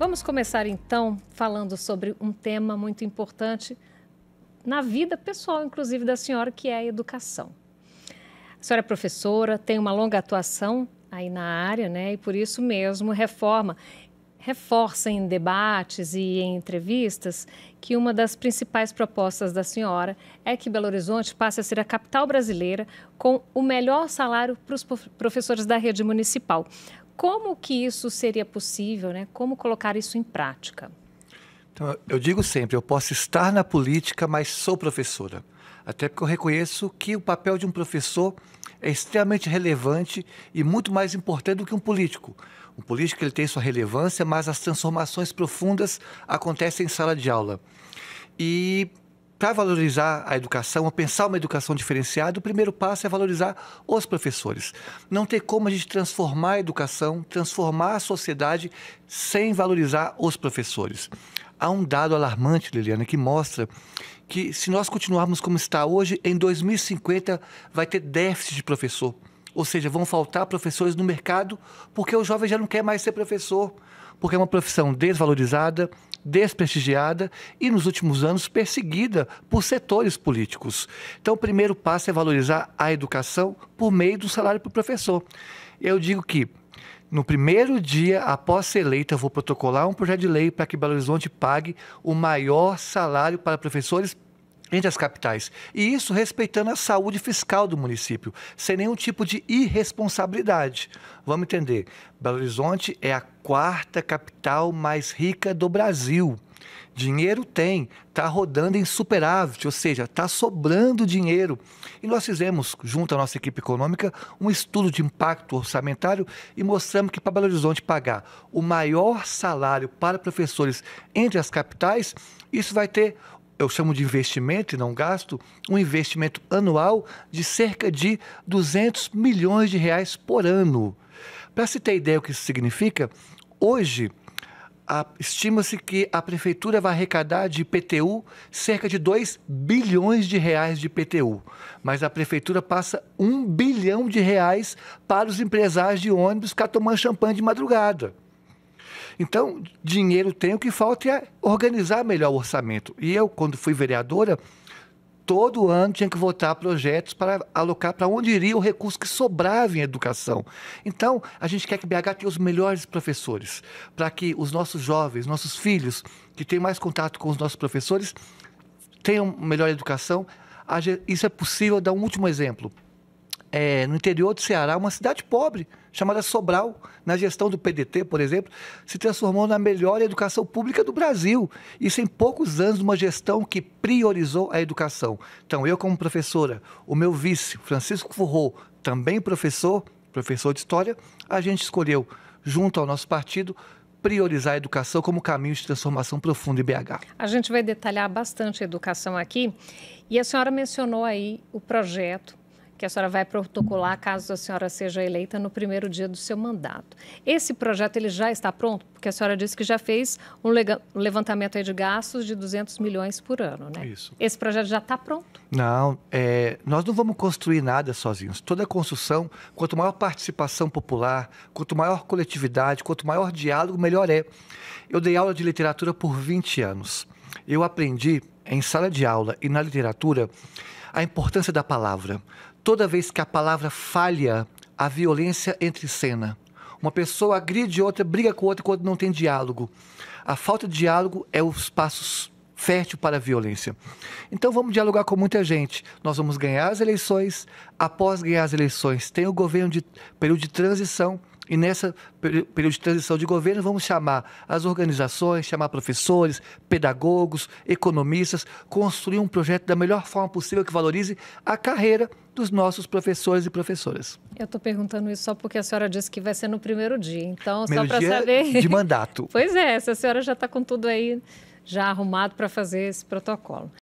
Vamos começar então falando sobre um tema muito importante na vida pessoal, inclusive da senhora, que é a educação. A senhora é professora, tem uma longa atuação aí na área, né? E por isso mesmo reforma reforça em debates e em entrevistas que uma das principais propostas da senhora é que Belo Horizonte passe a ser a capital brasileira com o melhor salário para os professores da rede municipal. Como que isso seria possível, né? Como colocar isso em prática? Então, eu digo sempre, eu posso estar na política, mas sou professora. Até porque eu reconheço que o papel de um professor é extremamente relevante e muito mais importante do que um político. Um político ele tem sua relevância, mas as transformações profundas acontecem em sala de aula. E para valorizar a educação, a pensar uma educação diferenciada, o primeiro passo é valorizar os professores. Não tem como a gente transformar a educação, transformar a sociedade sem valorizar os professores. Há um dado alarmante, Liliana, que mostra que se nós continuarmos como está hoje, em 2050 vai ter déficit de professor. Ou seja, vão faltar professores no mercado porque o jovem já não quer mais ser professor, porque é uma profissão desvalorizada, desprestigiada e, nos últimos anos, perseguida por setores políticos. Então, o primeiro passo é valorizar a educação por meio do salário para o professor. Eu digo que no primeiro dia após ser eleita, vou protocolar um projeto de lei para que Belo Horizonte pague o maior salário para professores entre as capitais. E isso respeitando a saúde fiscal do município, sem nenhum tipo de irresponsabilidade. Vamos entender: Belo Horizonte é a quarta capital mais rica do Brasil. Dinheiro tem, está rodando em superávit, ou seja, está sobrando dinheiro. E nós fizemos, junto à nossa equipe econômica, um estudo de impacto orçamentário e mostramos que para Belo Horizonte pagar o maior salário para professores entre as capitais, isso vai ter eu chamo de investimento e não gasto, um investimento anual de cerca de 200 milhões de reais por ano. Para se ter ideia o que isso significa, hoje estima-se que a prefeitura vai arrecadar de IPTU cerca de 2 bilhões de reais de IPTU, mas a prefeitura passa 1 bilhão de reais para os empresários de ônibus ficar tomando champanhe de madrugada. Então, dinheiro tem, o que falta é organizar melhor o orçamento. E eu, quando fui vereadora, todo ano tinha que votar projetos para alocar para onde iria o recurso que sobrava em educação. Então, a gente quer que BH tenha os melhores professores, para que os nossos jovens, nossos filhos, que têm mais contato com os nossos professores, tenham melhor educação. Isso é possível. Dar um último exemplo é, no interior do Ceará, uma cidade pobre, chamada Sobral, na gestão do PDT, por exemplo, se transformou na melhor educação pública do Brasil. Isso em poucos anos, uma gestão que priorizou a educação. Então, eu, como professora, o meu vice, Francisco Furro, também professor, professor de história, a gente escolheu, junto ao nosso partido, priorizar a educação como caminho de transformação profunda em BH. A gente vai detalhar bastante a educação aqui. E a senhora mencionou aí o projeto que a senhora vai protocolar caso a senhora seja eleita no primeiro dia do seu mandato. Esse projeto ele já está pronto, porque a senhora disse que já fez um levantamento de gastos de 200 milhões por ano, né? Isso. Esse projeto já está pronto? Não, é, nós não vamos construir nada sozinhos. Toda construção, quanto maior participação popular, quanto maior coletividade, quanto maior diálogo, melhor é. Eu dei aula de literatura por 20 anos. Eu aprendi em sala de aula e na literatura a importância da palavra. Toda vez que a palavra falha, a violência entra em cena. Uma pessoa agride outra, briga com outra quando não tem diálogo. A falta de diálogo é os passos fértil para a violência. Então vamos dialogar com muita gente. Nós vamos ganhar as eleições. Após ganhar as eleições, tem o governo de período de transição e nessa período de transição de governo, vamos chamar as organizações, chamar professores, pedagogos, economistas, construir um projeto da melhor forma possível que valorize a carreira dos nossos professores e professoras. Eu estou perguntando isso só porque a senhora disse que vai ser no primeiro dia. Então, primeiro só para saber. De mandato. pois é, essa senhora já está com tudo aí já arrumado para fazer esse protocolo.